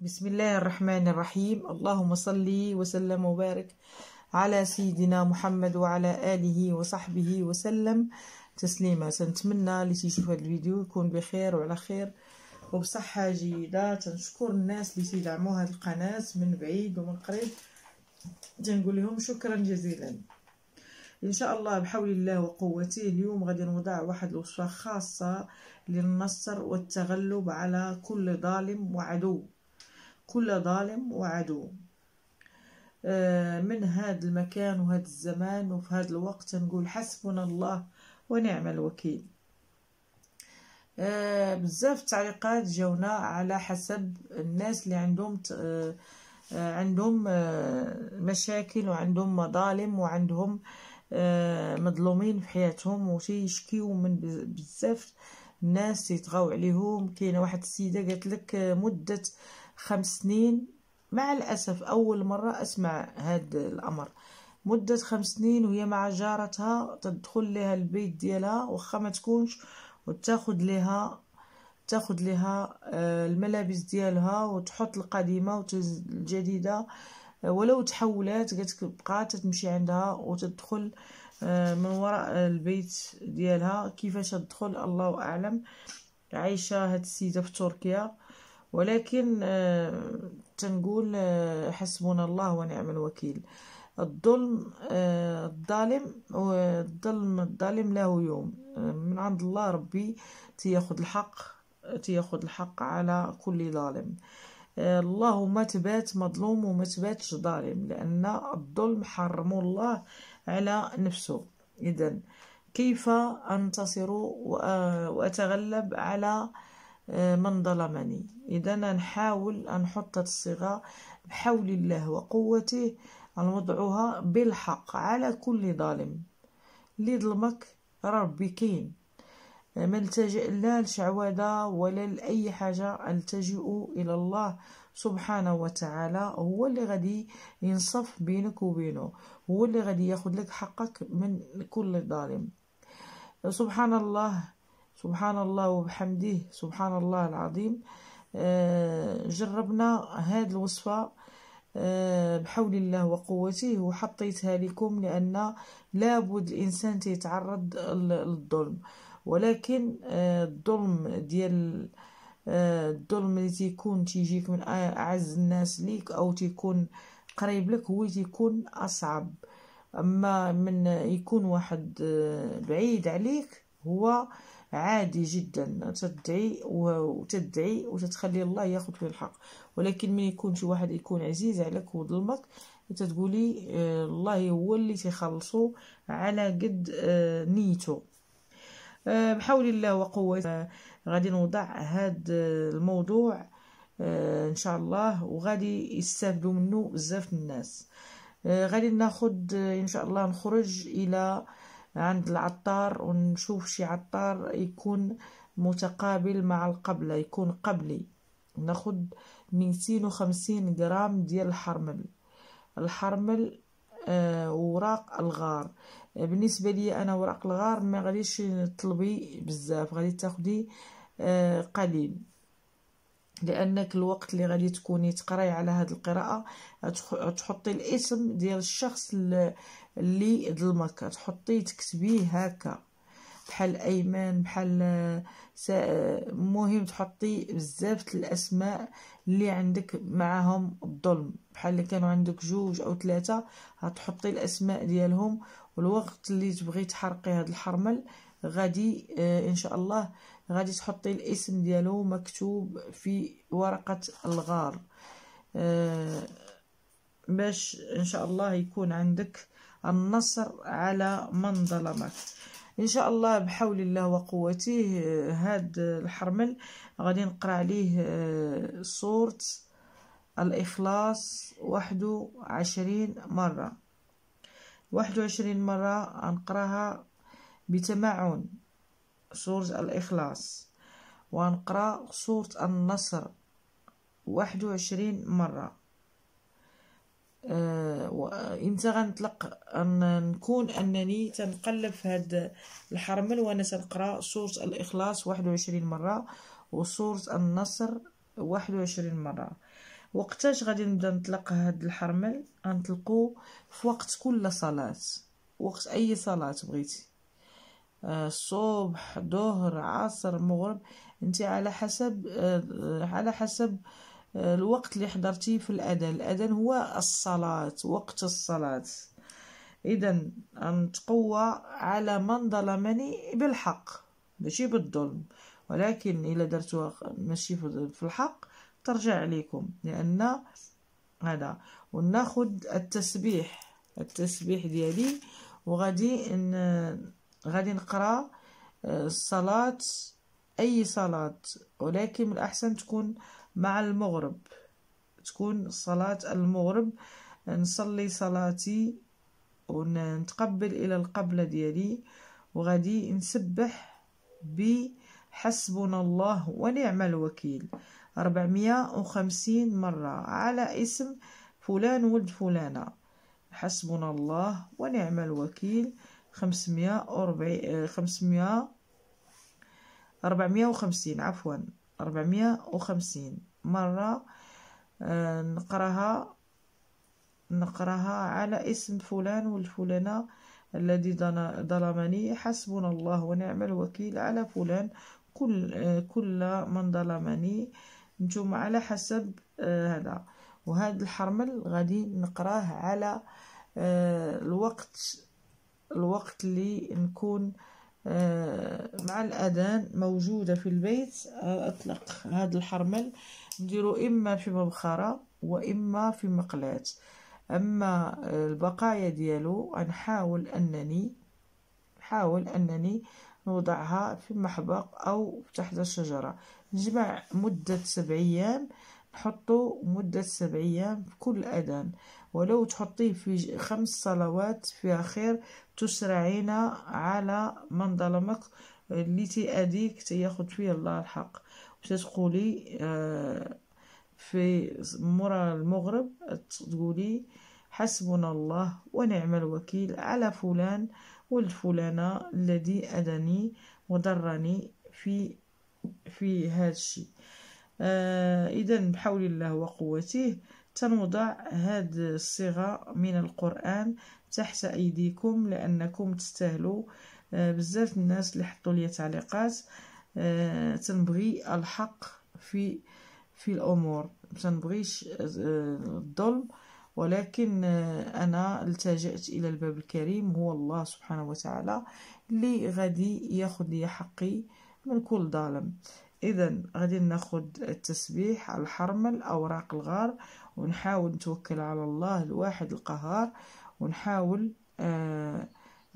بسم الله الرحمن الرحيم اللهم صل وسلم وبارك على سيدنا محمد وعلى آله وصحبه وسلم تسليما سنتمنى اللي تيشوف هذا الفيديو يكون بخير وعلى خير وبصحة جيدة تنشكر الناس اللي تيدعموا هذه القناة من بعيد ومن قريب تنقول لهم شكرا جزيلا ان شاء الله بحول الله وقوته اليوم غادي نوضع واحد الوصفه خاصه للنصر والتغلب على كل ظالم وعدو كل ظالم وعدو آه، من هذا المكان وهذا الزمان وفي هذا الوقت نقول حسبنا الله ونعم الوكيل آه، بزاف تعليقات جونا على حسب الناس اللي عندهم آه، عندهم مشاكل وعندهم مظالم وعندهم مظلومين في حياتهم وتيشكيو من بزاف الناس يتغاو عليهم كاينه واحد السيده قالت لك مده خمس سنين مع الأسف أول مرة أسمع هذا الأمر مدة خمس سنين وهي مع جارتها تدخل لها البيت ديالها وخا ما تكونش وتاخد لها تاخد لها آه، الملابس ديالها وتحط القديمة والجديدة الجديدة آه، ولو تحولات قالت بقات تتمشي عندها وتدخل آه، من وراء البيت ديالها كيفاش تدخل الله اعلم عايشه هاد السيده في تركيا ولكن آه، تنقول آه، حسبنا الله ونعم الوكيل الظلم آه، الظالم الظلم الظالم له يوم من عند الله ربي تياخد الحق تياخد الحق على كل ظالم الله ما تبات مظلوم وما تباتش ظالم لأن الظلم حرمه الله على نفسه إذا كيف أنتصر وأتغلب على آه، من ظلمني إذا نحاول أن نحط الصيغة بحول الله وقوته نوضعها بالحق على كل ظالم اللي ظلمك ربي كاين آه، ما التجأ لا لشعوذة ولا لأي حاجة التجئ إلى الله سبحانه وتعالى هو اللي غادي ينصف بينك وبينه هو اللي غادي ياخذ لك حقك من كل ظالم سبحان الله سبحان الله وبحمده سبحان الله العظيم آه، جربنا هاد الوصفة آه، بحول الله وقوته وحطيتها لكم لأن لابد الإنسان تيتعرض للظلم ولكن آه، الظلم ديال الظلم اللي تيكون تيجيك من أعز الناس ليك أو تيكون قريب لك هو تيكون أصعب أما من يكون واحد بعيد عليك هو عادي جدا تدعي وتدعي وتتخلي الله ياخذ في الحق ولكن من يكون شي واحد يكون عزيز عليك وظلمك تتقولي آه، الله هو اللي تيخلصو على قد آه، نيته آه، بحول الله وقوته غادي نوضع هاد الموضوع ان شاء الله وغادي يستافدوا منه بزاف الناس غادي ناخد ان شاء الله نخرج الى عند العطار ونشوف شي عطار يكون متقابل مع القبلة يكون قبلي ناخد ميتين وخمسين غرام ديال الحرمل الحرمل آه وراق الغار بالنسبه لي انا وراق الغار ما غاديش تطلبي بزاف غادي تاخدي آه قليل لانك الوقت اللي غادي تكوني تقراي على هاد القراءه تحطي الاسم ديال الشخص اللي ظلمك تحطيه تكتبيه هكا بحال ايمن بحال مهم تحطي بزاف الاسماء اللي عندك معاهم الظلم بحال اللي كانوا عندك جوج او ثلاثه غتحطي الاسماء ديالهم والوقت اللي تبغي تحرقي هاد الحرمل غادي آه، ان شاء الله غادي تحطي الاسم ديالو مكتوب في ورقة الغار آه، باش ان شاء الله يكون عندك النصر على من ظلمك ان شاء الله بحول الله وقوته آه، هاد الحرمل غادي نقرا عليه سورة آه، الاخلاص واحد عشرين مرة واحد وعشرين مرة غنقراها بتمعن سورة الإخلاص ونقرأ سورة النصر واحد وعشرين مرة أه امتى آه، غنطلق أن نكون انني تنقلب في هاد الحرمل وانا تنقرا سوره الاخلاص واحد وعشرين مره وسوره النصر واحد وعشرين مره وقتاش غادي نبدا نطلق هاد الحرمل غنطلقو في وقت كل صلاه وقت اي صلاه بغيتي الصبح آه، ظهر عصر مغرب انت على حسب آه، على حسب آه، الوقت اللي حضرتي في الاذان الاذان هو الصلاه وقت الصلاه اذا نتقوى على من ظلمني بالحق ماشي بالظلم ولكن الا درتوها ماشي في الحق ترجع عليكم لان هذا وناخذ التسبيح التسبيح ديالي وغادي غادي نقرا آه، الصلاة أي صلاة ولكن من الأحسن تكون مع المغرب تكون صلاة المغرب نصلي صلاتي ونتقبل إلى القبلة ديالي وغادي نسبح بحسبنا الله ونعم الوكيل 450 مرة على اسم فلان ولد فلانة حسبنا الله ونعم الوكيل خمسمية وربعين خمسمية ربعمية وخمسين عفوا أربعمية وخمسين مرة آه، نقراها نقراها على اسم فلان والفلانة الذي ظلمني حسبنا الله ونعم الوكيل على فلان كل آه، كل من ظلمني نتوما على حسب آه، هذا وهذا الحرمل غادي نقراه على الوقت الوقت اللي نكون آه، مع الأذان موجودة في البيت آه، أطلق هاد الحرمل نديرو إما في مبخرة وإما في مقلاة أما البقايا ديالو نحاول أنني نحاول أنني نوضعها في محبق أو تحت الشجرة نجمع مدة سبع أيام نحطو مدة سبع أيام في كل أذان ولو تحطيه في خمس صلوات فيها خير تسرعين على من ظلمك اللي تيأذيك تياخد فيه الله الحق وتتقولي آه، في مرة المغرب تقولي حسبنا الله ونعم الوكيل على فلان ولد فلانة الذي أذني وضرني في في هذا الشيء آه إذا بحول الله وقوته تنوضع هاد الصيغة من القرآن تحت ايديكم لانكم تستاهلوا آه، بزاف الناس اللي حطوا لي تعليقات آه، تنبغي الحق في في الامور ما تنبغيش الظلم آه، ولكن انا التجأت الى الباب الكريم هو الله سبحانه وتعالى اللي غادي ياخذ لي حقي من كل ظالم اذا غادي ناخذ التسبيح الحرمل اوراق الغار ونحاول نتوكل على الله الواحد القهار ونحاول آه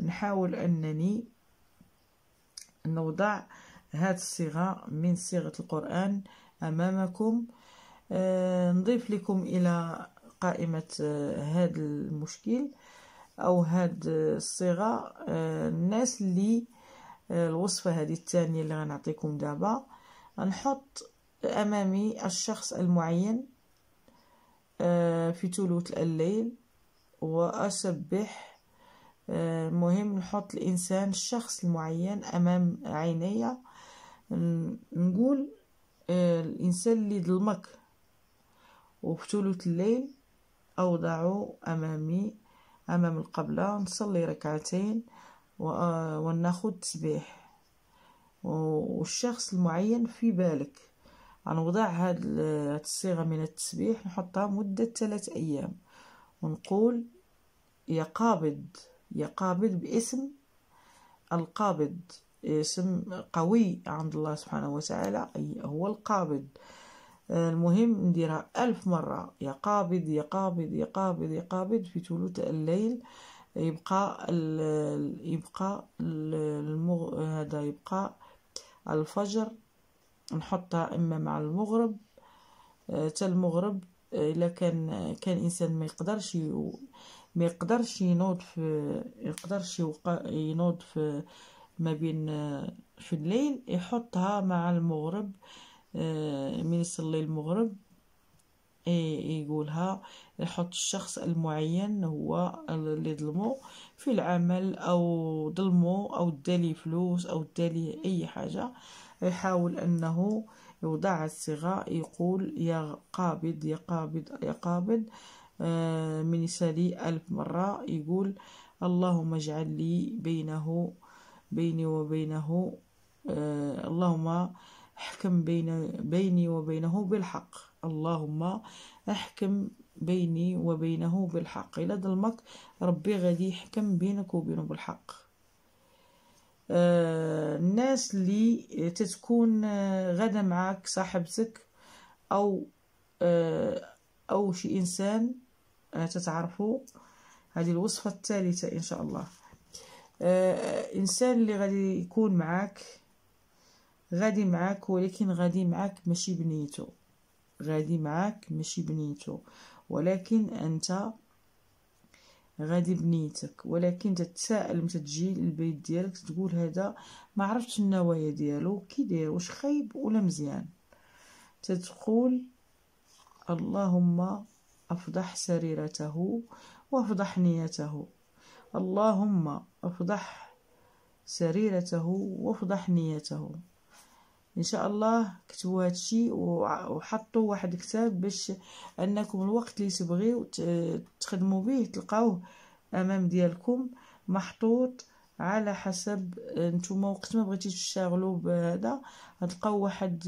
نحاول أنني نوضع هذه الصيغة من صيغة القرآن أمامكم آه نضيف لكم إلى قائمة آه المشكل أو هاد الصيغة آه الناس اللي آه، الوصفة هذه الثانية اللي غنعطيكم دابا نحط أمامي الشخص المعين آه، في ثلث الليل وأسبح المهم آه، نحط الإنسان الشخص المعين أمام عينيا نقول آه، الإنسان اللي ظلمك وفتولت ثلث الليل أوضعه أمامي أمام القبلة نصلي ركعتين آه، وناخد تسبيح والشخص المعين في بالك نوضع هاد الصيغة من التسبيح نحطها مدة ثلاثة أيام ونقول يقابض يقابض باسم القابض اسم قوي عند الله سبحانه وتعالى أي هو القابض المهم نديرها ألف مرة يقابض يقابض يقابض يقابض في ثلث الليل يبقى ال يبقى المغ... هذا يبقى الفجر نحطها إما مع المغرب تا المغرب الا كان كان انسان ما يقدرش ما يقدرش ينوض في يقدرش يوقع ينوض في ما بين في الليل يحطها مع المغرب آه، من يصلي المغرب يقولها يحط الشخص المعين هو اللي ظلمو في العمل او ظلمو او دالي فلوس او دالي اي حاجه يحاول انه آه يوضع الصيغة يقول يا يا قابض قابض يا قابض آه، من يسالي ألف مرة يقول اللهم اجعل لي بينه بيني وبينه آه، اللهم احكم بين بيني وبينه بالحق اللهم احكم بيني وبينه بالحق إلى ظلمك ربي غادي يحكم بينك وبينه بالحق آه، الناس اللي تتكون آه، غدا معك صاحبتك او آه، او شي انسان تتعرفوا هذه الوصفه الثالثه ان شاء الله انسان اللي غادي يكون معك غادي معك ولكن غادي معك ماشي بنيته غادي معك ماشي بنيته ولكن انت غادي بنيتك ولكن تتساءل متى تجي للبيت ديالك تقول هذا ما عرفتش النوايا ديالو كي داير واش خايب ولا مزيان تتقول اللهم افضح سريرته وافضح نيته اللهم افضح سريرته وافضح نيته ان شاء الله كتبوا هادشي وحطوا واحد الكتاب باش انكم الوقت اللي تبغيو تخدموا به تلقاوه امام ديالكم محطوط على حسب نتوما وقت ما بغيتي تشتغلوا بهذا غتلقاو واحد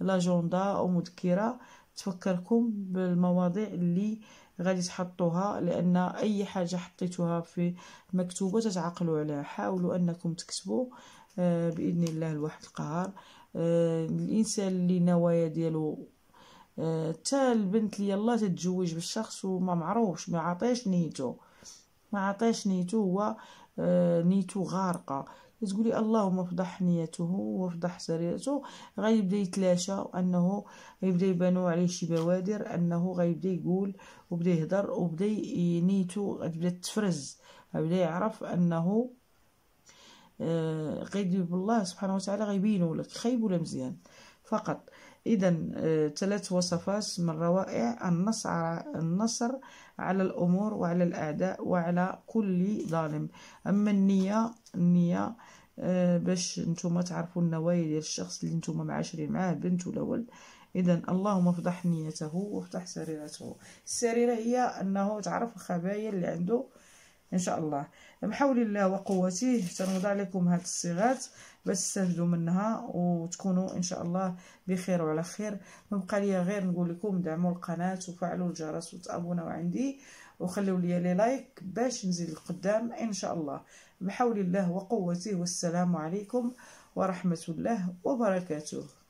لاجوندا او مذكره تفكركم بالمواضيع اللي غادي تحطوها لان اي حاجه حطيتوها في مكتوبه تتعقلوا عليها حاولوا انكم تكتبوا آه، باذن الله الواحد القهار آه، الانسان اللي نوايا ديالو آه، حتى البنت اللي يلاه تتزوج بالشخص وما معروفش ما عطيش نيتو ما عطيش نيتو هو نيتو غارقه تقولي اللهم فضح نيته وفضح سريرته غيبدا يتلاشى وانه غيبدا يبانو عليه شي بوادر انه غيبدا يقول وبدا يهضر وبدا نيته غتبدا تفرز غيبدا يعرف انه آه، غيدوي بالله سبحانه وتعالى غيبينوا لك خايب ولا مزيان فقط اذا آه، ثلاث وصفات من روائع النصر النصر على الامور وعلى الاعداء وعلى كل ظالم اما النيه النيه آه، باش نتوما تعرفوا النوايا ديال الشخص اللي نتوما معاشرين معاه بنت ولا ولد اذا اللهم افضح نيته وافتح سريرته السريره هي انه تعرف الخبايا اللي عنده ان شاء الله بحول الله وقوته سنوضع لكم هاد الصيغات باش تستافدوا منها وتكونوا ان شاء الله بخير وعلى خير بقى لي غير نقول لكم دعموا القناه وفعلوا الجرس وتابوناو عندي وخليوا لي لي لايك باش نزيد القدام ان شاء الله بحول الله وقوته والسلام عليكم ورحمه الله وبركاته